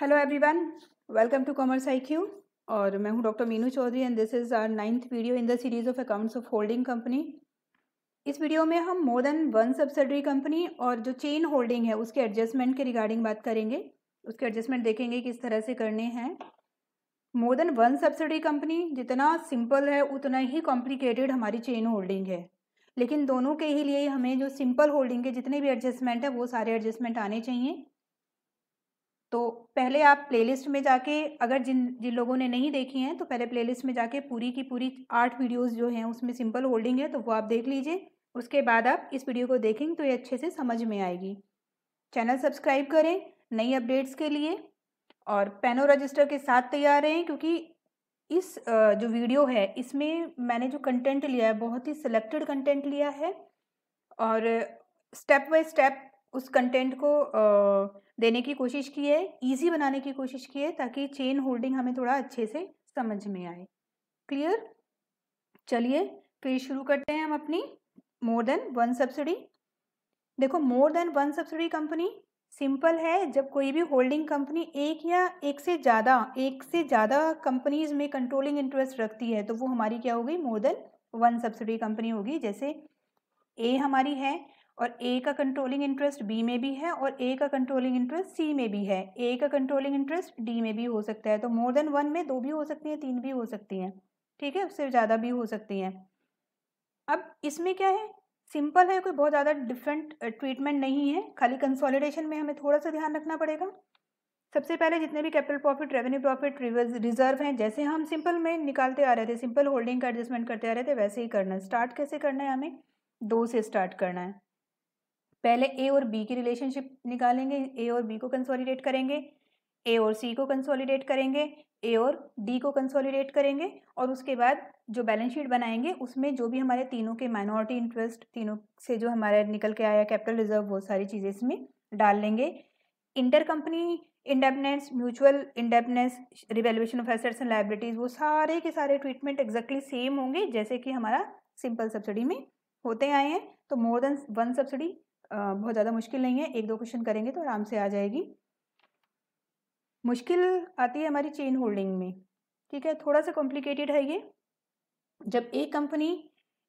hello everyone welcome to commerce IQ और मैं हूं doctor Meenu Chaudhary and this is our ninth video in the series of accounts of holding company इस video में हम more than one subsidiary company और जो chain holding है उसके एडजस्टमेंट के रिगार्डिंग बात करेंगे उसके एडजस्टमेंट देखेंगे किस तरह से करने हैं more than one subsidiary company जितना सिंपल है उतना ही कॉम्प्लिकेटेड हमारी चेन होल्डिंग है लेकिन दोनों के ही लिए हमें जो सिंपल होल्डिंग के जितने भी एडजस्टमेंट है वो सारे एडजस्टमेंट आने चाहिए तो पहले आप प्लेलिस्ट में जाके अगर जिन जिन लोगों ने नहीं देखी हैं तो पहले प्लेलिस्ट में जाके पूरी की पूरी आठ वीडियोस जो हैं उसमें सिंपल होल्डिंग है तो वो आप देख लीजिए उसके बाद आप इस वीडियो को देखेंगे तो ये अच्छे से समझ में आएगी चैनल सब्सक्राइब करें नई अपडेट्स के लिए और पेनो रजिस्टर के साथ तैयार रहें क्योंकि इस जो वीडियो है इसमें मैंने जो कंटेंट लिया है बहुत ही सिलेक्टेड कंटेंट लिया है और स्टेप बाय स्टेप उस कंटेंट को देने की कोशिश की है इजी बनाने की कोशिश की है ताकि चेन होल्डिंग हमें थोड़ा अच्छे से समझ में आए क्लियर चलिए फिर शुरू करते हैं हम अपनी मोर देन वन सब्सिडी देखो more than one subsidy company simple है जब कोई भी होल्डिंग कंपनी एक या एक से ज़्यादा एक से ज़्यादा कंपनीज में कंट्रोलिंग इंटरेस्ट रखती है तो वो हमारी क्या होगी more than one subsidy company होगी जैसे ए हमारी है और ए का कंट्रोलिंग इंटरेस्ट बी में भी है और ए का कंट्रोलिंग इंटरेस्ट सी में भी है ए का कंट्रोलिंग इंटरेस्ट डी में भी हो सकता है तो मोर देन वन में दो भी हो सकती हैं तीन भी हो सकती हैं ठीक है उससे ज़्यादा भी हो सकती हैं अब इसमें क्या है सिंपल है कोई बहुत ज़्यादा डिफरेंट ट्रीटमेंट नहीं है खाली कंसोलिडेशन में हमें थोड़ा सा ध्यान रखना पड़ेगा सबसे पहले जितने भी capital profit revenue profit reserve हैं जैसे हम सिंपल में निकालते आ रहे थे सिंपल होल्डिंग का एडजस्टमेंट करते आ रहे थे वैसे ही करना है स्टार्ट कैसे करना है हमें दो से स्टार्ट करना है पहले ए और बी की रिलेशनशिप निकालेंगे ए और बी को कंसोलिडेट करेंगे ए और सी को कंसोलिडेट करेंगे ए और डी को कंसोलिडेट करेंगे और उसके बाद जो बैलेंस शीट बनाएंगे उसमें जो भी हमारे तीनों के माइनॉरिटी इंटरेस्ट तीनों से जो हमारा निकल के आया कैपिटल रिजर्व वो सारी चीज़ें इसमें डाल लेंगे inter company indebtedness mutual indebtedness revaluation of assets and liabilities वो सारे के सारे ट्रीटमेंट एक्जैक्टली सेम होंगे जैसे कि हमारा सिंपल सब्सिडी में होते आए हैं तो मोर देन वन सब्सिडी बहुत ज़्यादा मुश्किल नहीं है एक दो क्वेश्चन करेंगे तो आराम से आ जाएगी मुश्किल आती है हमारी चेन होल्डिंग में ठीक है थोड़ा सा कॉम्प्लिकेटेड है ये जब एक कंपनी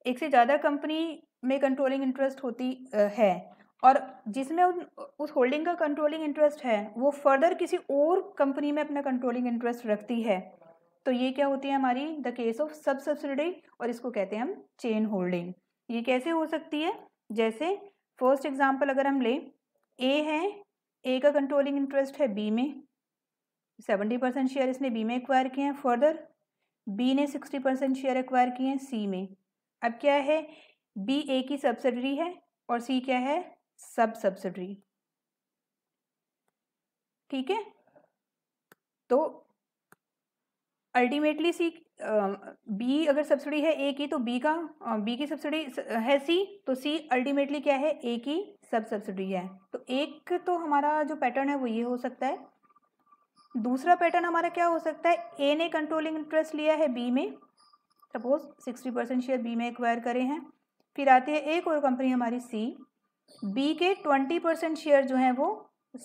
एक से ज़्यादा कंपनी में कंट्रोलिंग इंटरेस्ट होती है और जिसमें उन उस होल्डिंग का कंट्रोलिंग इंटरेस्ट है वो फर्दर किसी और कंपनी में अपना कंट्रोलिंग इंटरेस्ट रखती है तो ये क्या होती है हमारी the case of sub subsidy और इसको कहते हैं हम चेन होल्डिंग ये कैसे हो सकती है जैसे फर्स्ट एग्जांपल अगर हम लें ए है ए का कंट्रोलिंग इंटरेस्ट है बी में सेवेंटी परसेंट शेयर इसने बी में एक्वायर किए हैं फर्दर बी ने सिक्सटी परसेंट शेयर एक्वायर किए हैं सी में अब क्या है बी ए की सब्सिडरी है और सी क्या है सब सब्सिडरी ठीक है तो अल्टीमेटली सी बी अगर सब्सिडी है ए की तो बी का बी की सब्सिडी है सी तो सी अल्टीमेटली क्या है ए की सब सब्सिडी है तो एक तो हमारा जो पैटर्न है वो ये हो सकता है दूसरा पैटर्न हमारा क्या हो सकता है ए ने कंट्रोलिंग इंटरेस्ट लिया है बी में suppose sixty percent share B में एक्वायर करे हैं फिर आती है एक और कंपनी हमारी सी बी के ट्वेंटी परसेंट शेयर जो हैं वो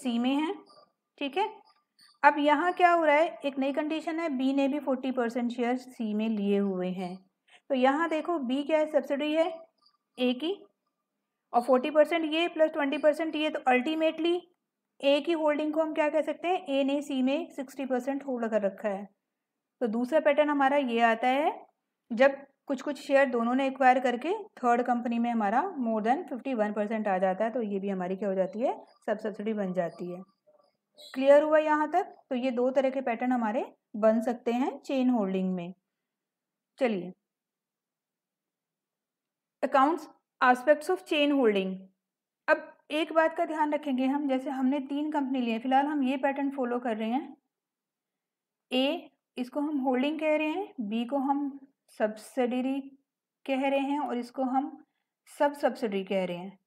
सी में हैं ठीक है अब यहाँ क्या हो रहा है एक नई कंडीशन है बी ने भी फोर्टी परसेंट शेयर सी में लिए हुए हैं तो यहाँ देखो बी क्या है सब्सिडी है ए की और फोर्टी परसेंट ये प्लस ट्वेंटी परसेंट ये तो अल्टीमेटली ए की होल्डिंग को हम क्या कह सकते हैं ए ने सी में सिक्सटी परसेंट होल्ड कर रखा है तो दूसरा पैटर्न हमारा ये आता है जब कुछ कुछ शेयर दोनों ने एक्वायर करके थर्ड कंपनी में हमारा more than fifty one percent आ जाता है तो ये भी हमारी क्या हो जाती है सब सब्सिडी बन जाती है क्लियर हुआ यहाँ तक तो ये दो तरह के पैटर्न हमारे बन सकते हैं चेन होल्डिंग में चलिए accounts aspects of chain holding अब एक बात का ध्यान रखेंगे हम जैसे हमने तीन कंपनी लिए फिलहाल हम ये पैटर्न फॉलो कर रहे हैं ए इसको हम होल्डिंग कह रहे हैं बी को हम सब्सिडरी कह रहे हैं और इसको हम सब सब्सिडरी कह रहे हैं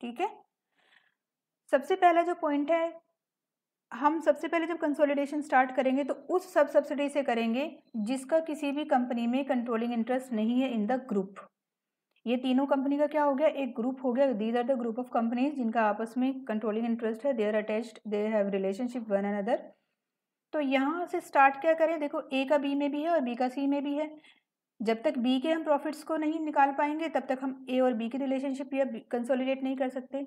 ठीक है सबसे पहला जो पॉइंट है हम सबसे पहले जब कंसोलिडेशन स्टार्ट करेंगे तो उस सब सब्सिडी से करेंगे जिसका किसी भी कंपनी में कंट्रोलिंग इंटरेस्ट नहीं है इन द ग्रुप ये तीनों कंपनी का क्या हो गया एक ग्रुप हो गया these are the group of companies जिनका आपस में कंट्रोलिंग इंटरेस्ट है they are attached they have relationship one another तो यहाँ से स्टार्ट क्या करें देखो ए का बी में भी है और बी का सी में भी है जब तक बी के हम प्रॉफिट्स को नहीं निकाल पाएंगे तब तक हम ए और बी की रिलेशनशिप या कंसोलिडेट नहीं कर सकते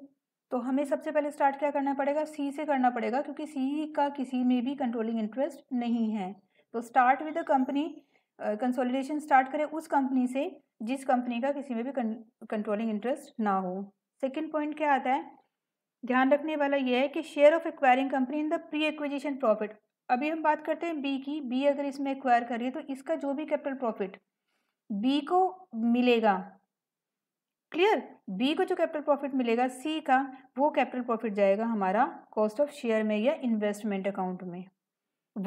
तो हमें सबसे पहले स्टार्ट क्या करना पड़ेगा सी से करना पड़ेगा क्योंकि सी का किसी में भी कंट्रोलिंग इंटरेस्ट नहीं है तो start with a company consolidation start करें उस कंपनी से जिस कंपनी का किसी में भी कंट्रोलिंग इंटरेस्ट ना हो सेकेंड पॉइंट क्या आता है ध्यान रखने वाला यह है कि share of acquiring company in the pre acquisition profit अभी हम बात करते हैं बी की बी अगर इसमें एक्वायर करिए तो इसका जो भी कैपिटल प्रॉफिट बी को मिलेगा क्लियर बी को जो कैपिटल प्रॉफिट मिलेगा सी का वो कैपिटल प्रॉफिट जाएगा हमारा कॉस्ट ऑफ शेयर में या इन्वेस्टमेंट अकाउंट में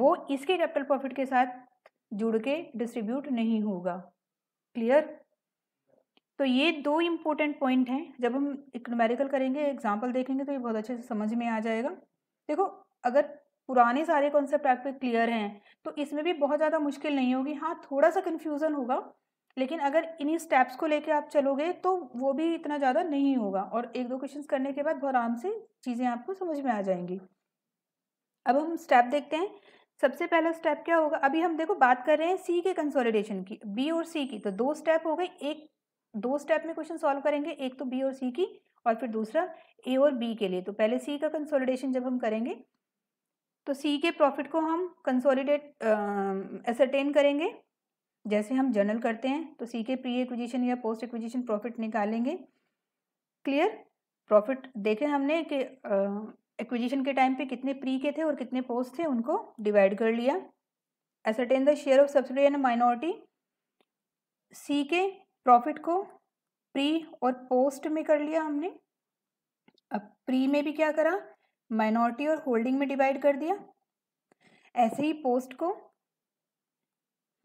वो इसके कैपिटल प्रॉफिट के साथ जुड़ के डिस्ट्रीब्यूट नहीं होगा क्लियर तो ये दो इम्पोर्टेंट पॉइंट हैं जब हम इकोनॉमिकल करेंगे एग्जाम्पल देखेंगे तो ये बहुत अच्छे से समझ में आ जाएगा देखो अगर पुराने सारे कॉन्सेप्ट आपके क्लियर हैं तो इसमें भी बहुत ज़्यादा मुश्किल नहीं होगी हाँ थोड़ा सा कन्फ्यूज़न होगा लेकिन अगर इन्हीं स्टेप्स को लेके आप चलोगे तो वो भी इतना ज़्यादा नहीं होगा और एक दो क्वेश्चन करने के बाद बहुत आराम से चीज़ें आपको समझ में आ जाएंगी अब हम स्टेप देखते हैं सबसे पहला स्टेप क्या होगा अभी हम देखो बात कर रहे हैं सी के कंसोलिडेशन की बी और सी की तो दो स्टेप हो गए एक दो स्टेप में क्वेश्चन सॉल्व करेंगे एक तो बी और सी की और फिर दूसरा ए और बी के लिए तो पहले सी का कंसोलिडेशन जब हम करेंगे तो सी के प्रॉफिट को हम कंसोलिडेट असरटेन करेंगे जैसे हम जर्नल करते हैं तो सी के प्री एक्विजिशन या पोस्ट एक्विजिशन प्रॉफिट निकालेंगे क्लियर प्रॉफिट देखे हमने कि एक्विजिशन के टाइम पे कितने प्री के थे और कितने पोस्ट थे उनको डिवाइड कर लिया ascertain the share of subsidy and minority C के प्रॉफिट को प्री और पोस्ट में कर लिया हमने अब प्री में भी क्या करा माइनॉरिटी और होल्डिंग में डिवाइड कर दिया ऐसे ही पोस्ट को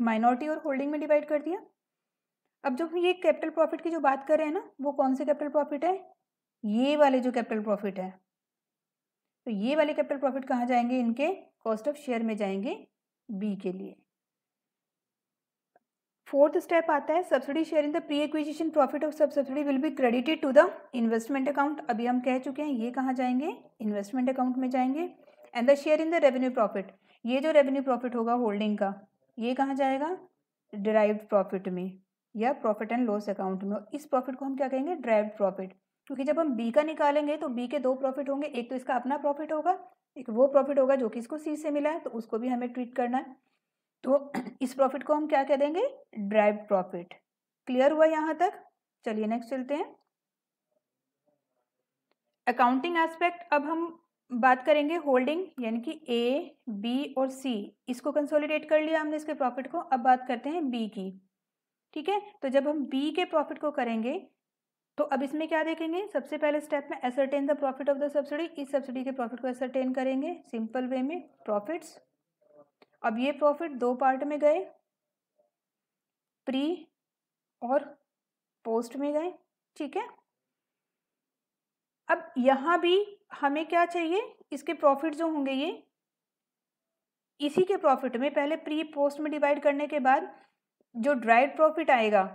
माइनॉरिटी और होल्डिंग में डिवाइड कर दिया अब जो ये कैपिटल प्रॉफिट की जो बात कर रहे हैं ना वो कौन से कैपिटल प्रॉफिट है ये वाले जो कैपिटल प्रॉफिट है तो ये वाले कैपिटल प्रॉफिट कहाँ जाएंगे इनके कॉस्ट ऑफ शेयर में जाएंगे बी के लिए फोर्थ स्टेप आता है subsidy share in the pre acquisition profit of sub subsidy will be credited to the investment account अभी हम कह चुके हैं ये कहाँ जाएंगे इन्वेस्टमेंट अकाउंट में जाएंगे and the share in the revenue profit ये जो रेवेन्यू प्रॉफिट होगा होल्डिंग का ये कहाँ जाएगा डिराइव्ड प्रॉफिट में या प्रॉफिट एंड लॉस अकाउंट में इस प्रॉफिट को हम क्या कहेंगे ड्राइव प्रॉफिट क्योंकि जब हम बी का निकालेंगे तो बी के दो प्रॉफिट होंगे एक तो इसका अपना प्रॉफिट होगा एक वो प्रॉफिट होगा जो कि इसको सी से मिला है तो उसको भी हमें ट्रीट करना है तो इस प्रॉफिट को हम क्या कह देंगे ड्राइव प्रॉफिट क्लियर हुआ यहाँ तक चलिए नेक्स्ट चलते हैं अकाउंटिंग एस्पेक्ट अब हम बात करेंगे होल्डिंग यानी कि ए बी और सी इसको कंसोलिडेट कर लिया हमने इसके प्रॉफिट को अब बात करते हैं बी की ठीक है तो जब हम बी के प्रॉफिट को करेंगे तो अब इसमें क्या देखेंगे सबसे पहले स्टेप में ascertain the profit of the subsidy इस सब्सिडी के प्रॉफिट को एसरटेन करेंगे सिंपल वे में प्रॉफिट्स अब ये प्रॉफिट दो पार्ट में गए प्री और पोस्ट में गए ठीक है अब यहाँ भी हमें क्या चाहिए इसके प्रॉफिट जो होंगे ये इसी के प्रॉफिट में पहले प्री पोस्ट में डिवाइड करने के बाद जो ड्राइड प्रॉफिट आएगा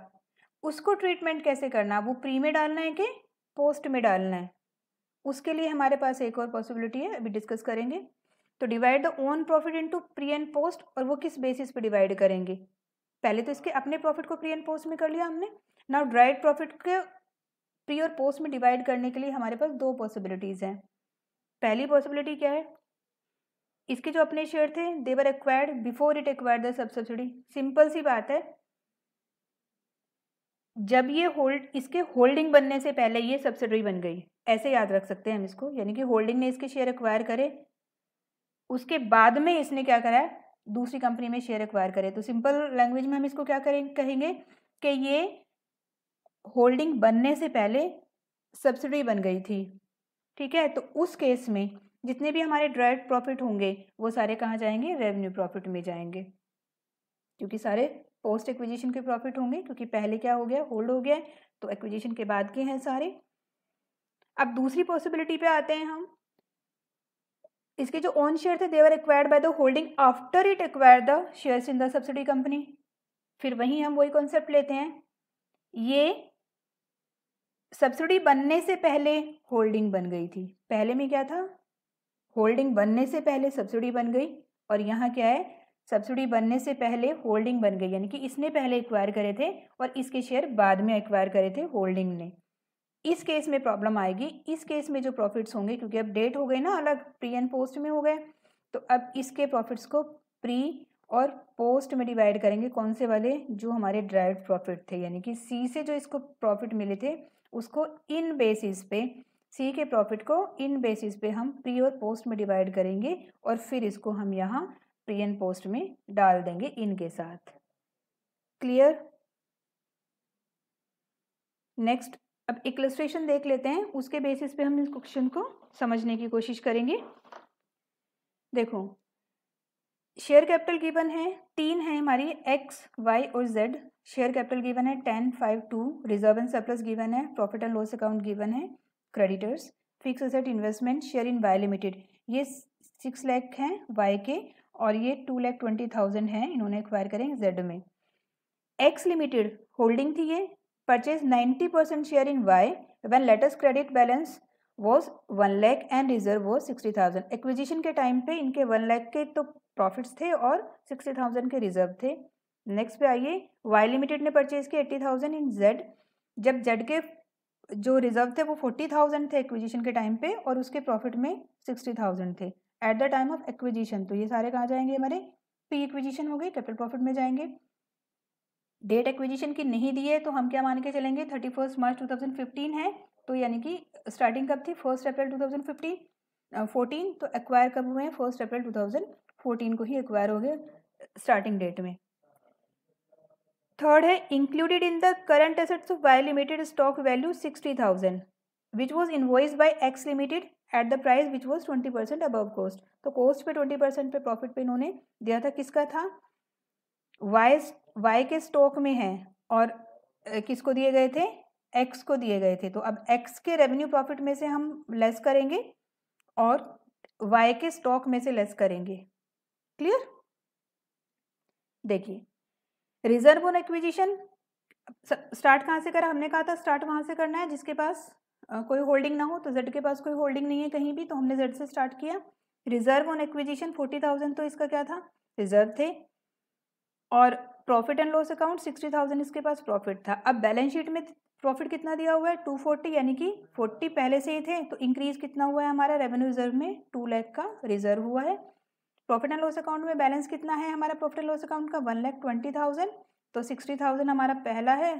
उसको ट्रीटमेंट कैसे करना वो प्री में डालना है कि पोस्ट में डालना है उसके लिए हमारे पास एक और पॉसिबिलिटी है अभी डिस्कस करेंगे तो divide the own profit into pre and post और वो किस बेसिस पे डिवाइड करेंगे पहले तो इसके अपने प्रॉफिट को प्री एंड पोस्ट में कर लिया हमने नाउ ड्राइड प्रॉफिट के प्री और पोस्ट में डिवाइड करने के लिए हमारे पास दो पॉसिबिलिटीज़ हैं पहली पॉसिबिलिटी क्या है इसके जो अपने शेयर थे they were acquired before it acquired the sub subsidy simple सी बात है जब ये होल्ड इसके होल्डिंग बनने से पहले ये सब्सिडी बन गई ऐसे याद रख सकते हैं हम इसको यानी कि होल्डिंग ने इसके शेयर एक्वायर करे उसके बाद में इसने क्या करा है दूसरी कंपनी में शेयर एक्वायर करे तो सिंपल लैंग्वेज में हम इसको क्या करें कहेंगे कि ये होल्डिंग बनने से पहले सब्सिडी बन गई थी ठीक है तो उस केस में जितने भी हमारे डायरेक्ट प्रॉफिट होंगे वो सारे कहाँ जाएंगे रेवेन्यू प्रॉफिट में जाएंगे क्योंकि सारे पोस्ट एक्विजिशन के प्रॉफिट होंगे क्योंकि पहले क्या हो गया होल्ड हो गया तो एक्विजिशन के बाद के हैं सारे अब दूसरी पॉसिबिलिटी पे आते हैं हम इसके जो ओन शेयर थे they were acquired by the holding after it acquire the shares in the subsidy company फिर वहीं हम वही कॉन्सेप्ट लेते हैं ये सब्सिडी बनने से पहले होल्डिंग बन गई थी पहले में क्या था होल्डिंग बनने से पहले सब्सिडी बन गई और यहाँ क्या है सब्सिडी बनने से पहले होल्डिंग बन गई यानी कि इसने पहले एक्वायर करे थे और इसके शेयर बाद में एक्वायर करे थे होल्डिंग ने इस केस में प्रॉब्लम आएगी इस केस में जो प्रॉफिट्स होंगे क्योंकि अब डेट हो गई ना अलग प्री एंड पोस्ट में हो गए तो अब इसके प्रॉफिट्स को प्री और पोस्ट में डिवाइड करेंगे कौन से वाले जो हमारे ड्राइव प्रॉफिट थे यानी कि सी से जो इसको प्रॉफिट मिले थे उसको इन बेसिस पे सी के प्रॉफिट को इन बेसिस पे हम प्री और पोस्ट में डिवाइड करेंगे और फिर इसको हम यहाँ प्री एंड पोस्ट में डाल देंगे इन के साथ क्लियर नेक्स्ट अब एक इलस्ट्रेशन देख लेते हैं उसके बेसिस पे हम इस क्वेश्चन को समझने की कोशिश करेंगे देखो शेयर कैपिटल गिवन है तीन है हमारी एक्स वाई और जेड शेयर कैपिटल गिवन है ten five two reserve and surplus given है profit and loss account given है creditors fix asset investment share in Y limited ये सिक्स लैख हैं वाई के और ये टू लैख ट्वेंटी थाउजेंड हैं इन्होंने एक्वायर करें जेड में एक्स लिमिटेड होल्डिंग थी ये purchase ninety percent share in Y one latest credit balance was one lakh and reserve was sixty thousand acquisition के टाइम पे इनके वन लैख के तो प्रॉफिट्स थे और सिक्सटी थाउजेंड के रिजर्व थे नेक्स्ट पे आइए वाई लिमिटेड ने परचेज किया एट्टी थाउजेंड इन जेड जब जेड के जो रिजर्व थे वो फोर्टी थाउजेंड थे एक्विजिशन के टाइम पे और उसके प्रॉफिट में सिक्सटी थाउजेंड थे at the time of acquisition तो ये सारे कहाँ जाएंगे हमारे पी एक्विजिशन हो गए कैपिटल प्रॉफिट में जाएंगे डेट एक्विजिशन की नहीं दिए तो हम क्या मान के चलेंगे thirty first March two thousand fifteen है तो यानी कि स्टार्टिंग कब थी first April two thousand fifteen fourteen तो एक्वायर कब हुए हैं first April two thousand fourteen को ही एक्वायर हो गए स्टार्टिंग डेट में थर्ड है included in the current assets of Y limited stock value sixty thousand which was invoice by X limited at the price which was twenty percent above cost तो cost पे twenty percent पे profit पे इन्होंने दिया था किसका था Y Y के स्टॉक में है और किसको दिए गए थे एक्स को दिए गए थे तो अब एक्स के रेवेन्यू प्रॉफिट में से हम लेस करेंगे और वाई के स्टॉक में से लेस करेंगे क्लियर देखिए रिजर्व ऑन एक्विजिशन स्टार्ट कहाँ से करा हमने कहा था स्टार्ट वहाँ से करना है जिसके पास कोई होल्डिंग ना हो तो जेड के पास कोई होल्डिंग नहीं है कहीं भी तो हमने जेड से स्टार्ट किया reserve on acquisition forty thousand तो इसका क्या था रिजर्व थे और profit and loss account sixty thousand इसके पास प्रॉफिट था अब बैलेंस शीट में प्रॉफिट कितना दिया हुआ है टू फोर्टी यानी कि फोर्टी पहले से ही थे तो इंक्रीज़ कितना हुआ है हमारा रेवेन्यू रिजर्व में टू लैख का रिजर्व हुआ है प्रॉफिट एंड लॉस अकाउंट में बैलेंस कितना है हमारा प्रॉफिट एंड लॉस अकाउंट का वन लैख ट्वेंटी थाउजेंड तो सिक्सटी थाउजेंड हमारा पहला है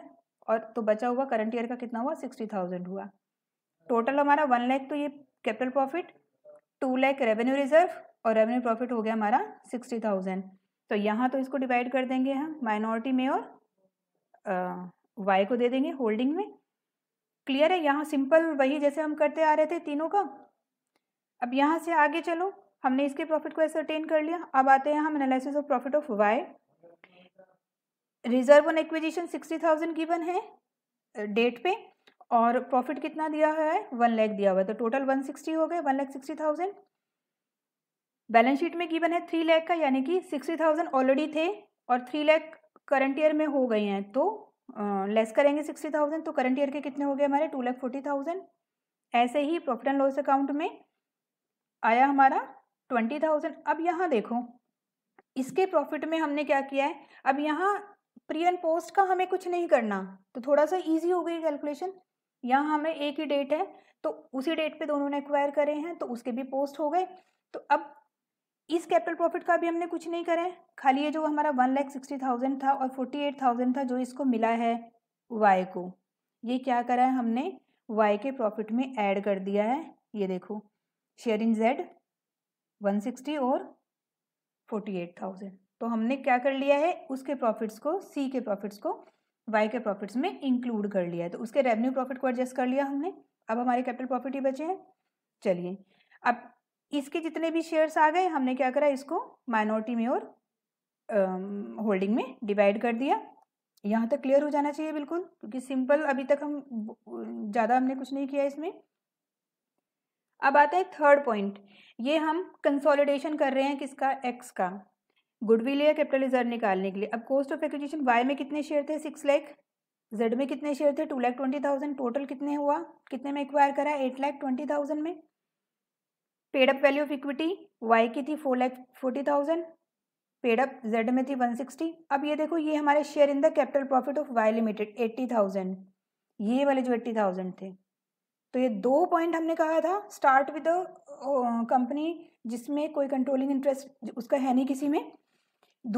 और तो बचा हुआ करंट ईयर का कितना हुआ सिक्सटी थाउजेंड हुआ टोटल हमारा वन लैख तो ये capital profit two lakh revenue reserve और रेवेन्यू प्रॉफिट हो गया हमारा सिक्सटी थाउजेंड तो यहाँ तो इसको डिवाइड कर देंगे हम माइनॉरिटी में और आ, वाई को दे देंगे होल्डिंग में क्लियर है यहाँ सिंपल वही जैसे हम करते आ रहे थे तीनों का अब यहाँ से आगे चलो हमने इसके प्रॉफिट को एसरटेन कर लिया अब आते हैं हम analysis of profit of Y reserve on acquisition sixty thousand given है डेट पे और प्रॉफिट कितना दिया हुआ है वन लैख दिया हुआ है तो टोटल वन सिक्सटी हो गए one lakh sixty thousand balance sheet में गिवन है थ्री लैख का यानी कि सिक्सटी थाउजेंड ऑलरेडी थे और थ्री लैख करंट ईयर में हो गए हैं तो लेस करेंगे सिक्सटी थाउजेंड तो करंट ईयर के कितने हो गए हमारे टू लैख फोर्टी थाउजेंड ऐसे ही प्रॉफिट एंड लॉस अकाउंट में आया हमारा ट्वेंटी थाउजेंड अब यहाँ देखो इसके प्रॉफिट में हमने क्या किया है अब यहाँ प्री एंड पोस्ट का हमें कुछ नहीं करना तो थोड़ा सा ईजी हो गई कैलकुलेशन यहाँ हमें एक ही डेट है तो उसी डेट पे दोनों ने एक्वायर करे हैं तो उसके भी पोस्ट हो गए तो अब इस कैपिटल प्रॉफिट का भी हमने कुछ नहीं करा है खाली ये जो हमारा वन लैख सिक्सटी थाउजेंड था और फोर्टी एट थाउजेंड था जो इसको मिला है वाई को ये क्या करा है हमने वाई के प्रॉफिट में ऐड कर दिया है ये देखो share in Z one sixty और फोर्टी एट थाउजेंड तो हमने क्या कर लिया है उसके प्रॉफिट्स को सी के प्रॉफिट्स को वाई के प्रॉफिट्स में इंक्लूड कर लिया है तो उसके रेवेन्यू प्रॉफिट को एडजस्ट कर लिया हमने अब हमारे कैपिटल प्रॉफिट ही बचे हैं चलिए अब इसके जितने भी शेयर्स आ गए हमने क्या करा इसको माइनॉरिटी में और होल्डिंग में डिवाइड कर दिया यहाँ तक क्लियर हो जाना चाहिए बिल्कुल क्योंकि सिंपल अभी तक हम ज़्यादा हमने कुछ नहीं किया इसमें अब आता है थर्ड पॉइंट ये हम कंसोलिडेशन कर रहे हैं किसका एक्स का गुडविल या कैपिटल रिजर्व निकालने के लिए अब कॉस्ट ऑफ एक्विजिशन वाई में कितने शेयर थे सिक्स लैख जेड में कितने शेयर थे two lakh twenty thousand total कितने हुआ कितने में एक्वायर करा एट लैख ट्वेंटी थाउजेंड में paid up value of equity Y की थी four lakh forty thousand paid up Z में थी वन सिक्सटी अब ये देखो ये हमारे share in the capital profit of Y limited eighty thousand ये वाले जो एट्टी थाउजेंड थे तो ये दो पॉइंट हमने कहा था स्टार्ट विद कंपनी जिसमें कोई कंट्रोलिंग इंटरेस्ट उसका है नहीं किसी में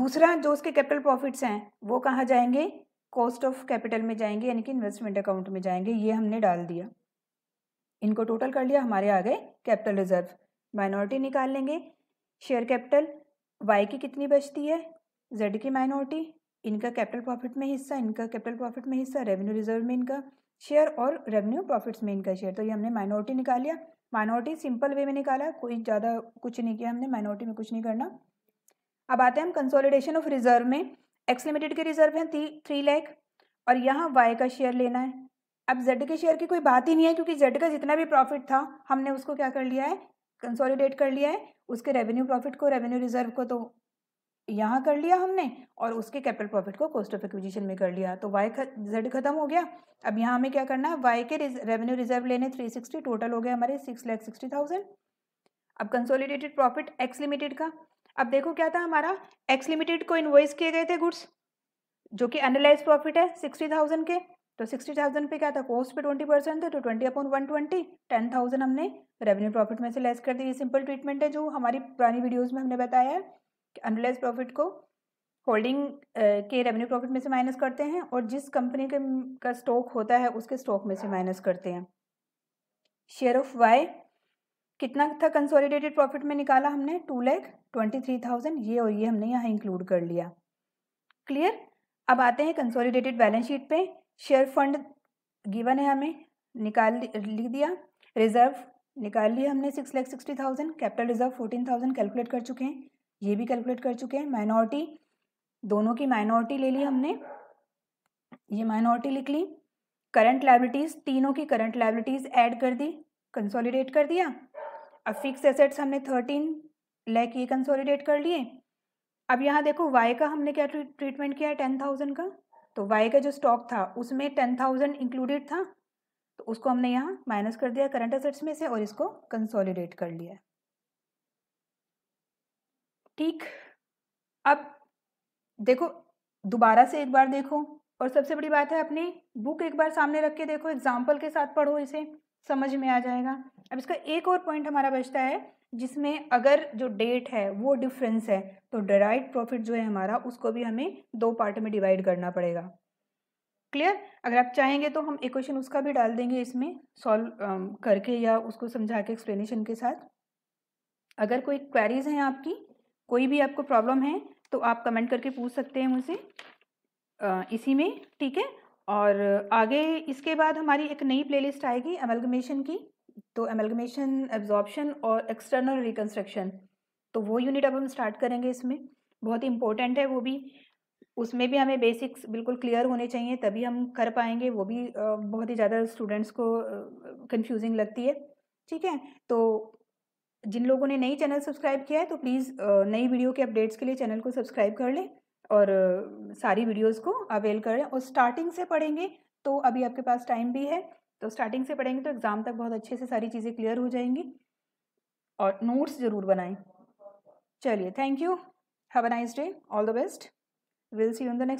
दूसरा जो उसके कैपिटल प्रॉफिट्स हैं वो कहाँ जाएंगे कॉस्ट ऑफ कैपिटल में जाएंगे यानी कि इन्वेस्टमेंट अकाउंट में जाएंगे ये हमने डाल दिया इनको टोटल कर लिया हमारे आ गए कैपिटल रिजर्व माइनॉरिटी निकाल लेंगे शेयर कैपिटल वाई की कितनी बचती है जेड की माइनॉरिटी इनका कैपिटल प्रॉफिट में हिस्सा इनका कैपिटल प्रॉफिट में हिस्सा रेवेन्यू रिजर्व में इनका शेयर और रेवेन्यू प्रॉफिट्स में इनका शेयर तो ये हमने माइनॉरिटी निकाल लिया माइनॉरिटी सिंपल वे में निकाला कोई ज़्यादा कुछ नहीं किया हमने माइनॉरिटी में कुछ नहीं करना अब आते हैं हम कंसोलिडेशन ऑफ रिजर्व में एक्स लिमिटेड के रिजर्व हैं थ्री थ्री लैख और यहाँ वाई का शेयर लेना है अब जेड के शेयर की कोई बात ही नहीं है क्योंकि जेड का जितना भी प्रॉफिट था हमने उसको क्या कर लिया है कंसोलिडेट कर लिया है उसके रेवेन्यू प्रॉफिट को रेवेन्यू रिजर्व को तो यहाँ कर लिया हमने और उसके कैपिटल प्रॉफिट को कॉस्ट ऑफ एक्विजिशन में कर लिया तो वाई जेड खत्म हो गया अब यहाँ हमें क्या करना है वाई के रेवेन्यू रिजर्व लेने थ्री सिक्सटी टोटल हो गया हमारे सिक्स लैख सिक्सटी थाउजेंड अब कंसोलिडेटेड प्रॉफिट एक्स लिमिटेड का अब देखो क्या था हमारा एक्स लिमिटेड को इन्वॉइस किए गए थे गुड्स जो कि एनालाइज प्रॉफिट है सिक्सटी थाउजेंड के तो सिक्सटी थाउजेंड पे क्या था कॉस्ट पे ट्वेंटी परसेंट था तो twenty upon one twenty ten thousand हमने रेवेन्यू प्रॉफिट में से लेस कर दी ये सिंपल ट्रीटमेंट है जो हमारी पुरानी वीडियोज़ में हमने बताया है कि अनलेस प्रॉफिट को होल्डिंग के रेवेन्यू प्रॉफिट में से माइनस करते हैं और जिस कंपनी के का स्टॉक होता है उसके स्टॉक में से माइनस करते हैं शेयर ऑफ वाई कितना था कंसोलिडेटेड प्रॉफिट में निकाला हमने two lakh twenty three thousand ये और ये हमने यहाँ इंक्लूड कर लिया क्लियर अब आते हैं कंसोलिडेटेड बैलेंस शीट पे शेयर फंड गिवन है हमें निकाल लिख दिया रिजर्व निकाल लिया हमने six lakh sixty thousand capital reserve fourteen thousand calculate कर चुके हैं ये भी कैलकुलेट कर चुके हैं माइनॉरिटी दोनों की माइनॉरिटी ले ली हमने ये माइनॉरिटी लिख ली करंट लाइबिलिटीज़ तीनों की करंट लाइबिलिटीज़ ऐड कर दी कंसोलिडेट कर दिया अब फिक्स एसेट्स हमने थर्टीन लैख ये कंसोलिडेट कर लिए अब यहाँ देखो वाई का हमने क्या ट्रीटमेंट किया है टेन थाउजेंड का तो वाई का जो स्टॉक था उसमें टेन थाउजेंड इंक्लूडेड था तो उसको हमने यहाँ माइनस कर दिया करंट असेट्स में से और इसको कंसोलिडेट कर लिया ठीक अब देखो दोबारा से एक बार देखो और सबसे बड़ी बात है अपनी बुक एक बार सामने रख के देखो एग्जाम्पल के साथ पढ़ो इसे समझ में आ जाएगा अब इसका एक और पॉइंट हमारा बचता है जिसमें अगर जो डेट है वो डिफरेंस है तो डराइड प्रॉफिट जो है हमारा उसको भी हमें दो पार्ट में डिवाइड करना पड़ेगा क्लियर अगर आप चाहेंगे तो हम एक क्वेश्चन उसका भी डाल देंगे इसमें सॉल्व करके या उसको समझा के एक्सप्लेनेशन के साथ अगर कोई क्वेरीज हैं आपकी कोई भी आपको प्रॉब्लम है तो आप कमेंट करके पूछ सकते हैं मुझसे इसी में ठीक है और आगे इसके बाद हमारी एक नई प्लेलिस्ट आएगी एमलगमेशन की तो एमलगमेशन एब्जॉर्बशन और एक्सटर्नल रिकन्स्ट्रक्शन तो वो यूनिट अब हम स्टार्ट करेंगे इसमें बहुत ही इंपॉर्टेंट है वो भी उसमें भी हमें बेसिक्स बिल्कुल क्लियर होने चाहिए तभी हम कर पाएंगे वो भी बहुत ही ज़्यादा स्टूडेंट्स को कंफ्यूजिंग लगती है ठीक है तो जिन लोगों ने नई चैनल सब्सक्राइब किया है तो प्लीज़ नई वीडियो के अपडेट्स के लिए चैनल को सब्सक्राइब कर लें और सारी वीडियोज़ को अवेल करें और स्टार्टिंग से पढ़ेंगे तो अभी आपके पास टाइम भी है तो स्टार्टिंग से पढ़ेंगे तो एग्ज़ाम तक बहुत अच्छे से सारी चीज़ें क्लियर हो जाएंगी और नोट्स ज़रूर बनाएं चलिए thank you have a nice day all the best will see in the next